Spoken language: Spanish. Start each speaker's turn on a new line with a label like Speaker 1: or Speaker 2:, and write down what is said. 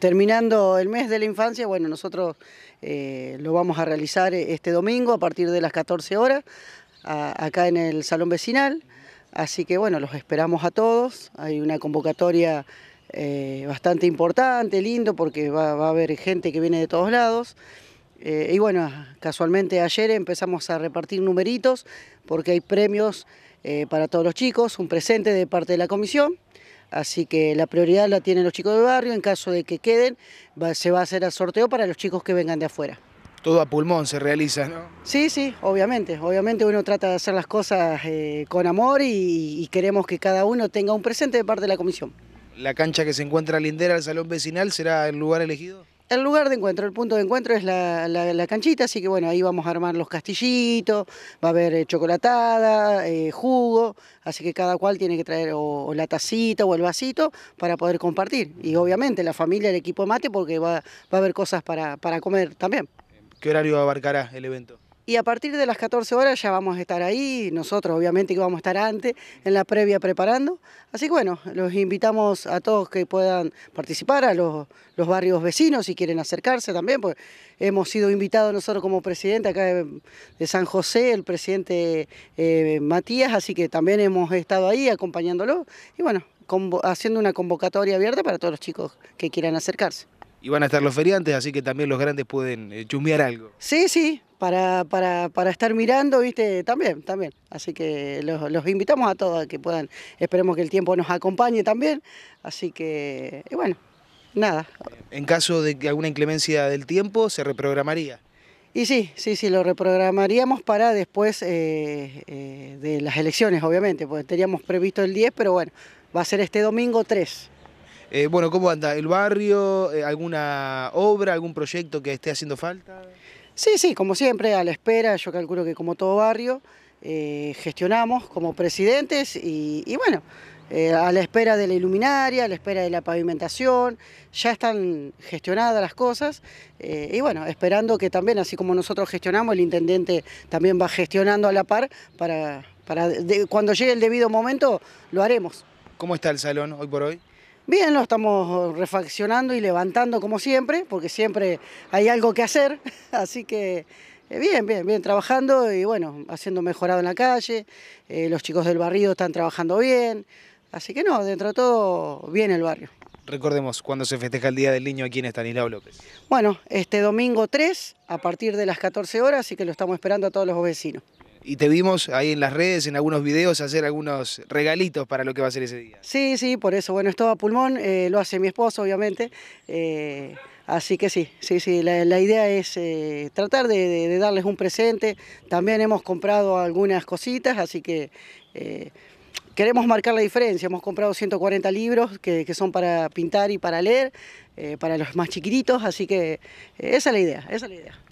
Speaker 1: Terminando el mes de la infancia, bueno, nosotros eh, lo vamos a realizar eh, este domingo a partir de las 14 horas, acá en el Salón Vecinal. Así que bueno, los esperamos a todos. Hay una convocatoria eh, bastante importante, lindo, porque va, a haber gente que viene de todos lados. y bueno, casualmente ayer empezamos a repartir numeritos porque hay premios para todos los chicos, un presente de parte de la comisión. Así que la prioridad la tienen los chicos de barrio, en caso de que queden, se va a hacer el sorteo para los chicos que vengan de afuera.
Speaker 2: Todo a pulmón se realiza, ¿no?
Speaker 1: Sí, sí, obviamente. Obviamente uno trata de hacer las cosas eh, con amor y, y queremos que cada uno tenga un presente de parte de la comisión.
Speaker 2: ¿La cancha que se encuentra lindera al salón vecinal será el lugar elegido?
Speaker 1: El lugar de encuentro, el punto de encuentro es la, canchita, así que bueno, ahí vamos a armar los castillitos, va a haber eh, chocolatada, eh, jugo, así que cada cual tiene que traer o, la tacita o el vasito para poder compartir. Y obviamente la familia, el equipo mate, porque va, a haber cosas para, para comer también.
Speaker 2: ¿Qué horario abarcará el evento?
Speaker 1: y a partir de las 14 horas ya vamos a estar ahí, nosotros obviamente que vamos a estar antes, en la previa preparando. Así que bueno, los invitamos a todos que puedan participar, a los, los barrios vecinos si quieren acercarse también, pues hemos sido invitados nosotros como presidente acá de, San José, el presidente eh, Matías, así que también hemos estado ahí acompañándolo y bueno, haciendo una convocatoria abierta para todos los chicos que quieran acercarse.
Speaker 2: Y van a estar los feriantes, así que también los grandes pueden eh, chumbear algo.
Speaker 1: Sí, sí, para, para, para, estar mirando, ¿viste? También, también. Así que los, invitamos a todos a que puedan, esperemos que el tiempo nos acompañe también. Así que, bueno, nada.
Speaker 2: Eh, en caso de que alguna inclemencia del tiempo, ¿se reprogramaría?
Speaker 1: Y sí, sí, sí, lo reprogramaríamos para después eh, eh, de las elecciones, obviamente, porque teníamos previsto el 10, pero bueno, va a ser este domingo 3.
Speaker 2: bueno, ¿cómo anda el barrio? ¿Alguna obra, algún proyecto que esté haciendo falta?
Speaker 1: Sí, sí, como siempre, a la espera, yo calculo que como todo barrio, eh, gestionamos como presidentes y, bueno, eh, a la espera de la iluminaria, a la espera de la pavimentación, ya están gestionadas las cosas eh, y bueno, esperando que también, así como nosotros gestionamos, el intendente también va gestionando a la par para, cuando llegue el debido momento lo haremos. ¿Cómo está el
Speaker 2: salón hoy por hoy?
Speaker 1: Bien, lo estamos refaccionando y levantando como siempre, porque siempre hay algo que hacer, así que eh, bien, bien, bien, trabajando y bueno, haciendo mejorado en la calle, eh, los chicos del barrio están trabajando bien, así que no, dentro de todo, bien el barrio.
Speaker 2: Recordemos, ¿cuándo se festeja el Día del Niño aquí en Estanislao López?
Speaker 1: Bueno, este domingo 3, a partir de las 14 horas, así que lo estamos
Speaker 2: esperando a todos los vecinos y te vimos ahí en las redes, en algunos videos, hacer algunos regalitos para lo que va a ser ese día.
Speaker 1: Sí, sí, por eso, bueno, esto todo a pulmón, eh, lo hace mi esposo, obviamente. Eh, así que sí, sí, sí, la, idea es eh, tratar de, darles un presente. También hemos comprado algunas cositas, así que queremos marcar la diferencia. Hemos comprado 140 libros que, son para pintar y para leer, para
Speaker 2: los más chiquititos, así que esa es la idea, esa es la
Speaker 1: idea.